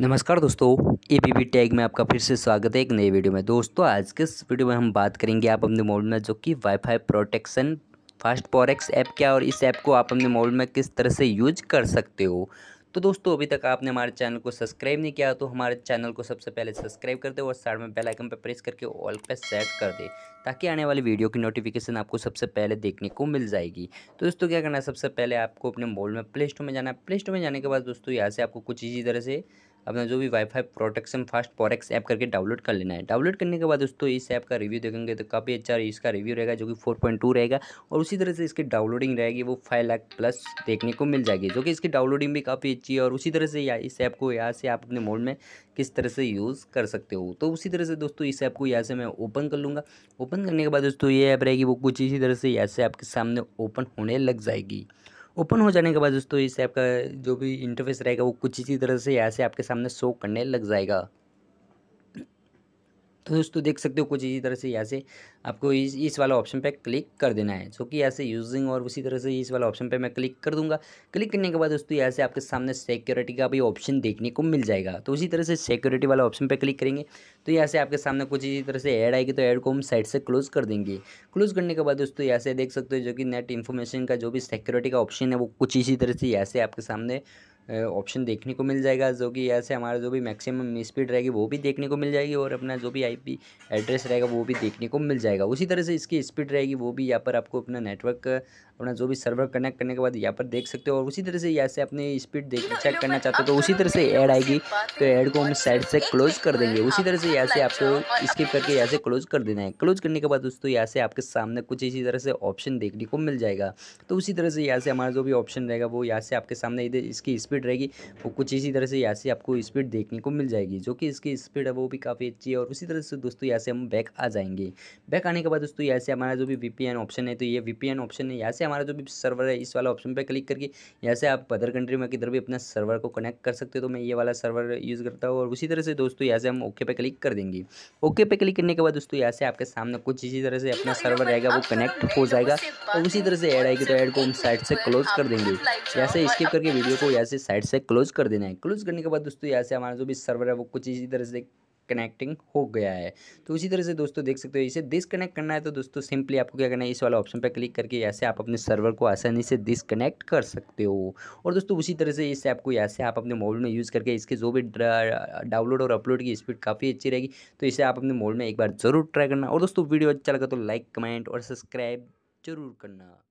नमस्कार दोस्तों A B B tag में आपका फिर से स्वागत है एक नए वीडियो में दोस्तों आज के इस वीडियो में हम बात करेंगे आप अपने मोबाइल में जो कि WiFi protection fast forex app क्या और इस ऐप को आप अपने मोबाइल में किस तरह से यूज कर सकते हो तो दोस्तों अभी तक आपने हमारे चैनल को सब्सक्राइब नहीं किया तो हमारे चैनल को सबसे पहले सब्सक्राइब कर दे और साइड में बेल आइकन पर प्रेस करके ऑल पर सेट कर दे ताकि आने वाली वीडियो की नोटिफिकेशन आपको सबसे पहले देखने को मिल जाएगी तो दोस्तों क्या करना है सबसे पहले आपको अपने मोबाइल में प्ले स्टोर में जाना है प्ले स्टोर में जाने के बाद दोस्तों यहाँ से आपको कुछ इसी तरह से अपना जो भी WiFi protection fast forex app करके डाउनलोड कर लेना है डाउनलोड करने के बाद दोस्तों इस ऐप का रिव्यू देखेंगे तो काफ़ी अच्छा इसका रिव्यू रहेगा जो कि फोर पॉइंट टू रहेगा और उसी तरह से इसकी डाउनलोडिंग रहेगी वो फाइव लाख प्लस देखने को मिल जाएगी जो कि इसकी डाउनलोडिंग भी काफ़ी अच्छी है और उसी तरह से इस ऐप को यहाँ से आप अपने मोड में किस तरह से यूज़ कर सकते हो तो उसी तरह से दोस्तों इस ऐप को यहाँ से मैं ओपन कर लूँगा ओपन करने के बाद दोस्तों ये ऐप रहेगी वो कुछ इसी तरह से यहाँ से आपके सामने ओपन होने लग जाएगी ओपन हो जाने के बाद दोस्तों इस ऐप का जो भी इंटरफेस रहेगा वो कुछ इसी तरह से यहाँ से आपके सामने शो करने लग जाएगा तो दोस्तों देख सकते हो कुछ इसी तरह से यहाँ से आपको इस इस वाला ऑप्शन पे क्लिक कर देना है जो कि यहाँ से यूजिंग और उसी तरह से इस वाला ऑप्शन पे मैं क्लिक कर दूंगा क्लिक करने के बाद दोस्तों यहाँ से आपके सामने सिक्योरिटी का भी ऑप्शन देखने को मिल जाएगा तो उसी तरह से सिक्योरिटी वाला ऑप्शन पर क्लिक करेंगे तो यहाँ से आपके सामने कुछ इसी तरह से ऐड आएगी तो ऐड को हम साइड से क्लोज कर देंगे क्लोज करने के बाद दोस्तों यहाँ से देख सकते हो जो कि नेट इन्फॉर्मेशन का जो भी सिक्योरिटी का ऑप्शन है वो कुछ इसी तरह से यहाँ से आपके सामने ऑप्शन देखने को मिल जाएगा जो कि ऐसे हमारा जो भी मैक्सिमम स्पीड रहेगी वो भी देखने को मिल जाएगी और अपना जो भी आईपी एड्रेस रहेगा वो भी देखने को मिल जाएगा उसी तरह से इसकी स्पीड रहेगी वो भी यहाँ पर आपको अपना नेटवर्क अपना जो भी सर्वर कनेक्ट करने के बाद यहाँ पर देख सकते हो और उसी तरह से यहाँ से अपनी स्पीड देख चेक करना चाहते हो तो उसी तरह से ऐड आएगी तो ऐड को हम साइड से क्लोज कर देंगे उसी तरह से यहाँ से आपको स्किप करके यहाँ से क्लोज कर देना है क्लोज करने के बाद दोस्तों यहाँ से आपके सामने कुछ इसी तरह से ऑप्शन देखने को मिल जाएगा तो उसी तरह से यहाँ से हमारा जो भी ऑप्शन रहेगा वो यहाँ से आपके सामने इधर इसकी स्पीड रहेगी वो कुछ इसी तरह से यहाँ से आपको स्पीड देखने को मिल जाएगी जो कि इसकी स्पीड है वो भी काफ़ी अच्छी है और उसी तरह से दोस्तों यहाँ से हम बैक आ जाएंगे बैक आने के बाद दोस्तों यहाँ से हमारा जो भी वी ऑप्शन है तो ये वी ऑप्शन है यहाँ से हमारा जो भी सर्वर है इस वाला ऑप्शन पर क्लिक करके यहाँ से आप अदर कंट्री में किधर भी अपना सर्वर को कनेक्ट कर सकते हो तो मैं ये वाला सर्वर यूज़ करता हूँ और उसी तरह से दोस्तों यहाँ से हम ओके पे क्लिक कर देंगे ओके पे क्लिक करने के बाद दोस्तों यहाँ से आपके सामने कुछ इसी तरह से अपना सर्वर रहेगा वो कनेक्ट हो जाएगा और उसी तरह से ऐड आएगी तो ऐड को हम साइड से क्लोज कर देंगे यहाँ से स्किप करके वीडियो को यहाँ से साइड से क्लोज कर देना है क्लोज करने के बाद दोस्तों यहाँ से हमारा जो भी सर्वर है वो कुछ इसी तरह से कनेक्टिंग हो गया है तो उसी तरह से दोस्तों देख सकते हो इसे डिसकनेक्ट करना है तो दोस्तों सिंपली आपको क्या करना है इस वाला ऑप्शन पर क्लिक करके यहाँ से आप अपने सर्वर को आसानी से डिसकनेक्ट कर सकते हो और दोस्तों उसी तरह से ऐप आपको यहाँ से आप अपने मोबाइल में यूज़ करके इसके जो भी डाउनलोड और अपलोड की स्पीड काफ़ी अच्छी रहेगी तो इसे आप अपने मोबाइल में एक बार ज़रूर ट्राई करना और दोस्तों वीडियो अच्छा लगा तो लाइक कमेंट और सब्सक्राइब जरूर करना